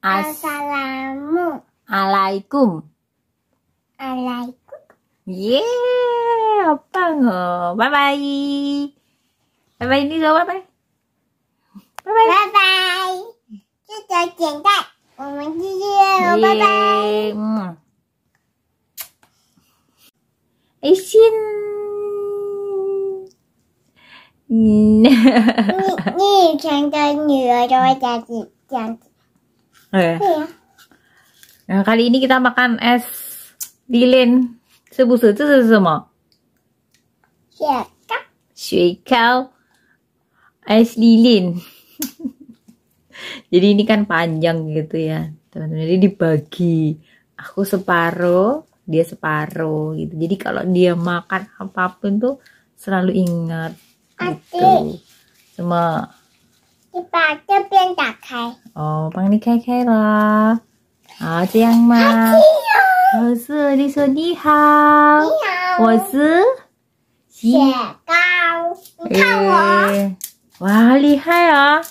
Assalamu alaikum. Alaikum. Yeah, oppa ngờ. Bye bye. Bye bye đi rồi, bye bye. Bye bye. Bye bye. Chúc cho chuyện đại. 我们继续，拜拜。嗯。哎，信。嗯。你你以前的女儿都会这样子这样子。Eh. Nah, kali ini kita makan es lilin. Sebusu itu semua. Ya, Shekau. Shekau. Es lilin. Jadi ini kan panjang gitu ya. Teman-teman, jadi dibagi. Aku separuh, dia separuh gitu. Jadi kalau dia makan apapun tuh selalu ingat gitu. Semua 你把这边打开。哦，帮你开开了。好，这样吗 h a 是，你说你好。你好，我是雪糕。你看我，哇，厉害啊！Happy，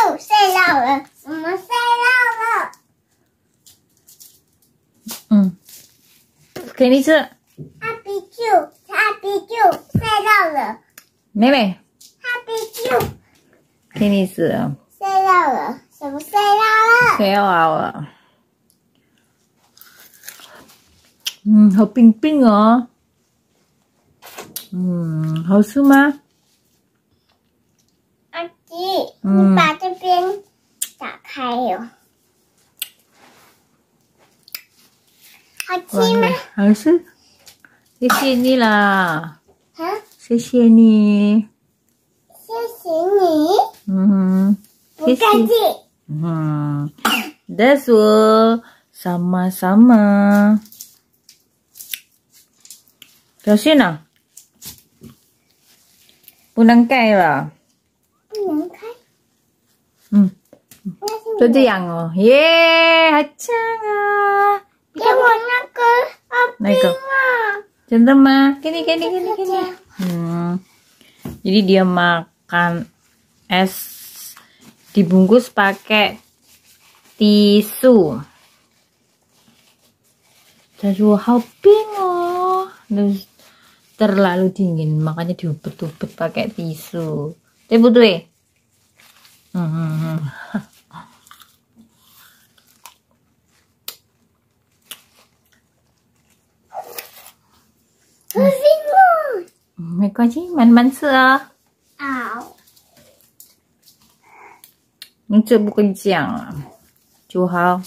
了，我们晒到了。嗯，给你吃。妹妹，他被救。Kitty 死了。睡觉了？什么睡觉了？睡觉了。嗯，好冰冰哦。嗯，好吃吗？阿吉，嗯、你把这边打开哟、哦。好吃吗？好吃。谢谢你啦。啊？谢谢你，谢谢你，嗯，不客气，嗯，that's Hmm. Jadi dia makan es dibungkus pakai tisu. Tisu hoping oh. terlalu dingin makanya diubet-ubet pakai tisu. Tebu tuh. Hmm. hmm, hmm. mày có chứ mình bánh sữa ảo nhưng chưa bố con chẳng à? chưa hao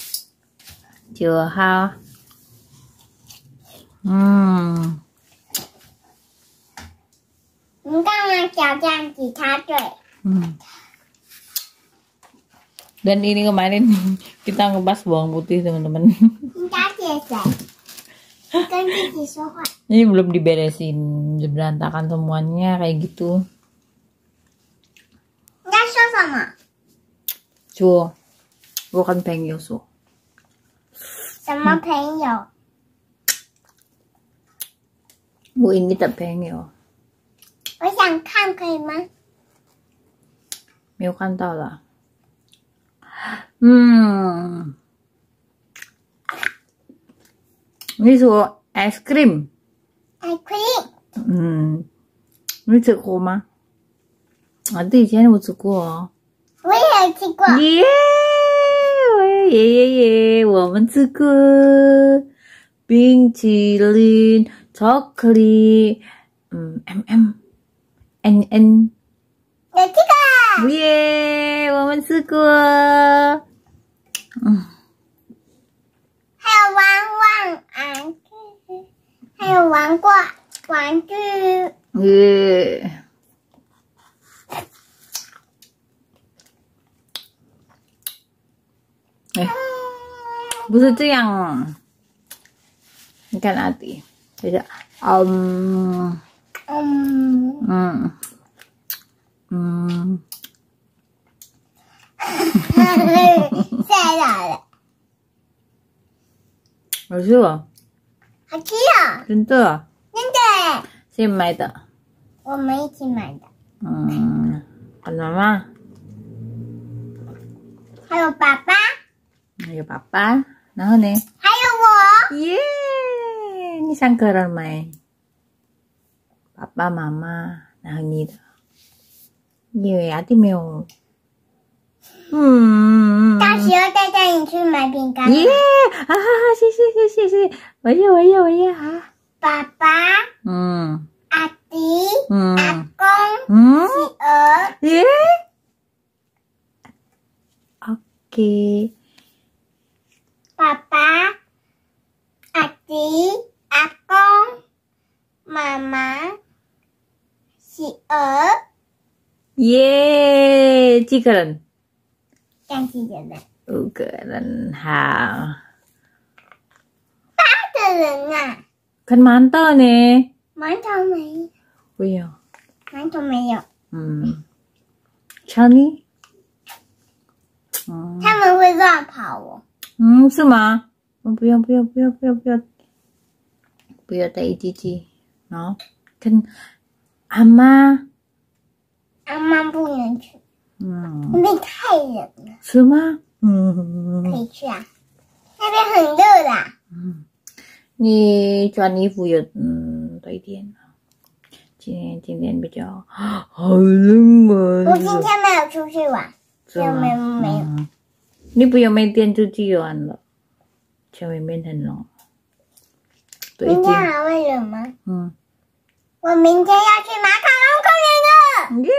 chưa hao uhm. chúng ta mang chào trang chỉ tha rồi Dan ini kemarin kita ngebahas bawang putih teman-teman. Kita selesai. kan Ini belum diberesin, berantakan semuanya kayak gitu. Enggak sofa, Ma. Cuo. Bukan pengyo, Su. Sama hmm. pengyo. Bu ini tak pengyo. Aku oh, yang kan, kan, Ma? Mau kan tahu lah. Hmm. 你说 ice cream，ice cream，嗯，你吃过吗？啊，第以前我吃过。我也吃过。耶，耶耶耶，我们吃过冰淇淋、巧克力，嗯，mm，nn，我吃过。耶，我们吃过。嗯，还有汪汪。玩具，还有玩过玩具。嗯，哎，不是这样哦。你看哪里？就是，嗯，嗯，嗯。 싫어. 아, 싫어. 진짜? 진짜. 쌤 말다. 我们一起买的. 음, 그나마. 하요, 빠빠. 하요, 빠빠. 나오네. 하요, 워. 예. 니 상크럴 말. 빠빠, 마마. 나옵니다. 예, 아디메오. 嗯，到时候再带你去买饼干。耶！啊哈哈，谢谢谢谢谢，我耶我耶我耶啊！爸爸，嗯，阿迪，嗯，阿公，嗯，企鹅，耶，OK。爸爸，阿迪，阿公，妈妈，企鹅，耶，几个人？六个人，好。八个人啊！啃馒头呢。馒头没有。没有。馒头没有。嗯。瞧你。嗯。他们会乱跑哦。嗯，是吗？我不要，不要，不要，不要，不要，不要带弟滴然后跟阿妈。阿妈不能去。那边太冷了，去吗？嗯，可以去啊，那边很热啦。嗯，你穿衣服有嗯带电吗？今天今天比较好冷嘛。我今天没有出去玩，没有没有。你不要没电出去玩了，前面免疼了。明天还会冷吗？嗯，我明天要去马卡龙公园了。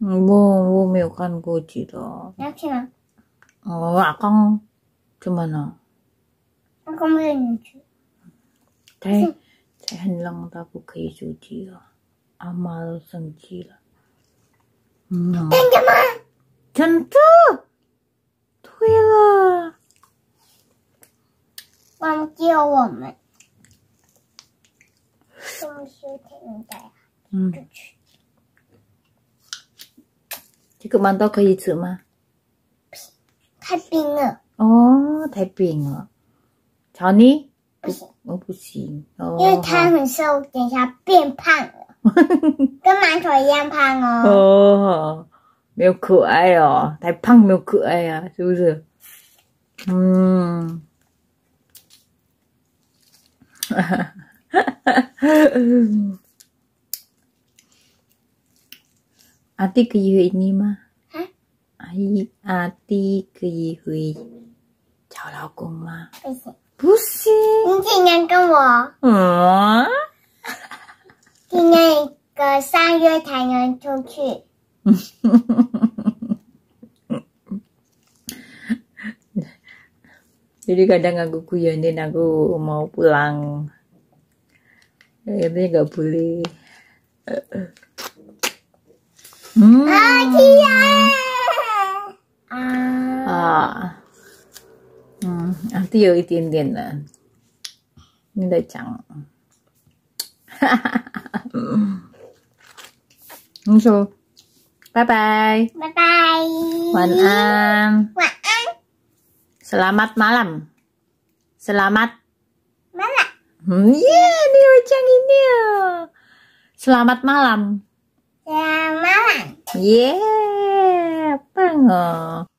我我没有看，过几道。你要去吗？我阿公，怎么了？阿康没忍去。太太狠了，他不可以出去了，阿妈都生气了。真的吗？真的，对了，忘记我们双休羞耻的呀，出去。这个馒头可以吃吗？太冰了。哦，太冰了。小尼，不行，我不行。因为他很瘦，等一下变胖了，跟馒头一样胖哦。哦，没有可爱哦，太胖没有可爱呀，是不是？嗯。哈哈哈哈哈！嗯。Ati ke hui ni ma. Hah? Ai ati ke hui. Chào lao công ma. Bù xì. Nhưng chị nhận con wò. Ừ. Chị nhận cái sang yue tai nhận chung qu Jadi kadang aku guyonin aku mau pulang. Akhirnya nggak boleh. 嗯，啊，嗯，啊，这有一点点的，你在讲，哈哈哈，你说，拜拜，拜拜，晚安，晚安，selamat hmm. ah. ah. hmm. ya ah. hmm. malam, selamat malam, hmm, yeah, ini, ya. selamat malam. 耶，棒哦！